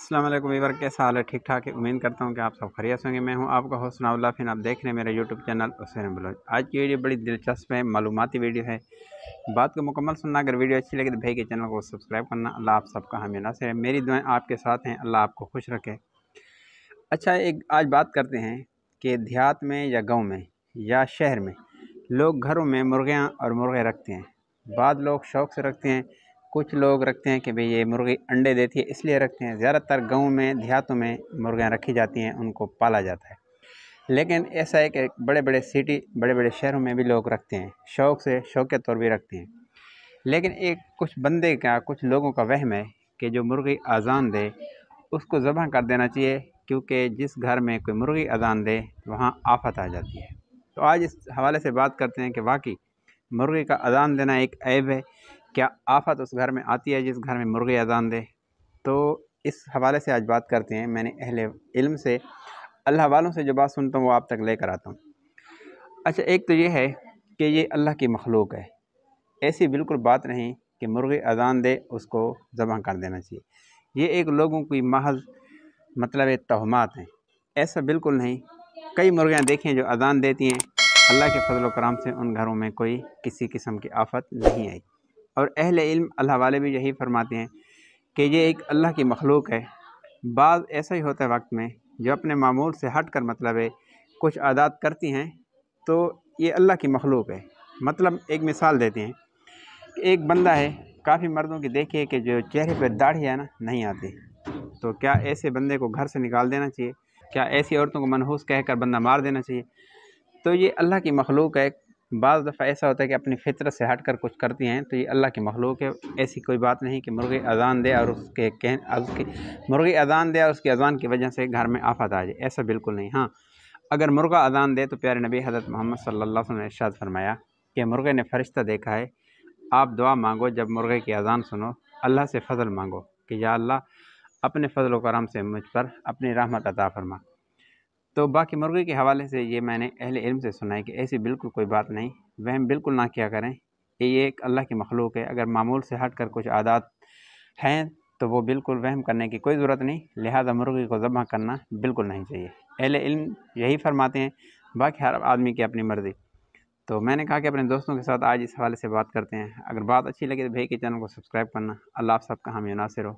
Aslam Weaver कैसा हाल है ठीक ठाक है उम्मीद करता हूँ कि आप सब खरीद होंगे मैं हूँ आपका हौसना उल्ला फिर आप देख रहे हैं मेरा यूट्यूब चैनल हुसैन ब्लॉग आज की वीडियो बड़ी दिलचस्प है मालूमती वीडियो है बात को मुकम्मल सुनना अगर वीडियो अच्छी लगे तो भाई के चैनल को सब्सक्राइब करना अल्लाह आप सबका हमें ना सर मेरी दुआएँ आपके साथ हैं अल्लाह आपको खुश रखे अच्छा एक आज बात करते हैं कि देहात में या गाँव में या शहर में लोग घरों में मुर्गियाँ और मुर्गे रखते हैं बाद लोग शौक़ से रखते हैं कुछ लोग रखते हैं कि भाई ये मुर्गी अंडे देती है इसलिए रखते हैं ज़्यादातर गाँव में देहातों में मुर्गियाँ रखी जाती हैं उनको पाला जाता है लेकिन ऐसा है कि बड़े बड़े सिटी बड़े बड़े शहरों में भी लोग रखते हैं शौक़ से शौक़ के तौर भी रखते हैं लेकिन एक कुछ बंदे का कुछ लोगों का वहम है कि जो मुर्गी अजान दे उसको ज़बह कर देना चाहिए क्योंकि जिस घर में कोई मुर्गी अजान दे वहाँ आफत आ जाती है तो आज इस हवाले से बात करते हैं कि वाकई मुर्गी का अजान देना एक ऐब है क्या आफत उस घर में आती है जिस घर में मुर्गे अजान दे तो इस हवाले से आज बात करते हैं मैंने अहले इल्म से अल्लाह वालों से जो बात सुनता हूँ वो आप तक लेकर आता हूँ अच्छा एक तो ये है कि ये अल्लाह की मखलूक है ऐसी बिल्कुल बात नहीं कि मुर्गे अजान दे उसको जबाँ कर देना चाहिए ये एक लोगों की महज मतलब तोहमात हैं ऐसा बिल्कुल नहीं कई मुर्गियाँ देखें जो अजान देती हैं अल्लाह के फजल कराम से उन घरों में कोई किसी किस्म की आफत नहीं आई और अहल इल्म अल्लाह वाले भी यही फरमाते हैं कि ये एक अल्लाह की मखलूक है बाद ऐसा ही होता है वक्त में जो अपने मामूल से हट कर मतलब है कुछ आदात करती हैं तो ये अल्लाह की मखलूक है मतलब एक मिसाल देते हैं एक बंदा है काफ़ी मर्दों की देखिए कि जो चेहरे पर दाढ़ी है ना नहीं आती तो क्या ऐसे बंदे को घर से निकाल देना चाहिए क्या ऐसी औरतों को मनहूस कहकर बंदा मार देना चाहिए तो ये अल्लाह की मखलूक है बाज़ दफ़ा ऐसा होता है कि अपनी फितरत से हट कर कुछ करती हैं तो ये अल्लाह की मखलूक है ऐसी कोई बात नहीं कि मुर्गी अजान दे और उसके कह उसके मुर्गी अजान दे और उसकी अजान की वजह से घर में आफत आ जाए ऐसा बिल्कुल नहीं हाँ अगर मुर्गा अजान दे तो प्यारे नबी हज़रत मोहम्मद सल्ला ने इर्शाद फरमाया कि मुर्गे ने फरिश्ता देखा है आप दुआ मांगो जब मुर्गे की अजान सुनो अल्लाह से फ़जल मांगो कि या अल्लाह अपने फ़जल करम से मुझ पर अपनी रहमत अता फरमा तो बाकी मुर्गे के हवाले से ये मैंने अहल इल्म से सुना है कि ऐसी बिल्कुल कोई बात नहीं वहम बिल्कुल ना किया करें ये एक अल्लाह की मखलूक है अगर मामूल से हट कर कुछ आदात हैं तो वो बिल्कुल वहम करने की कोई ज़रूरत नहीं लिहाजा मुर्गे को ज़बह करना बिल्कुल नहीं चाहिए अहल इल्म यही फरमाते हैं बाकी हर आदमी की अपनी मर्ज़ी तो मैंने कहा कि अपने दोस्तों के साथ आज इस हवाले से बात करते हैं अगर बात अच्छी लगे तो भाई के चैनल को सब्सक्राइब करना अल्लाह आप सबका हम नासिर हो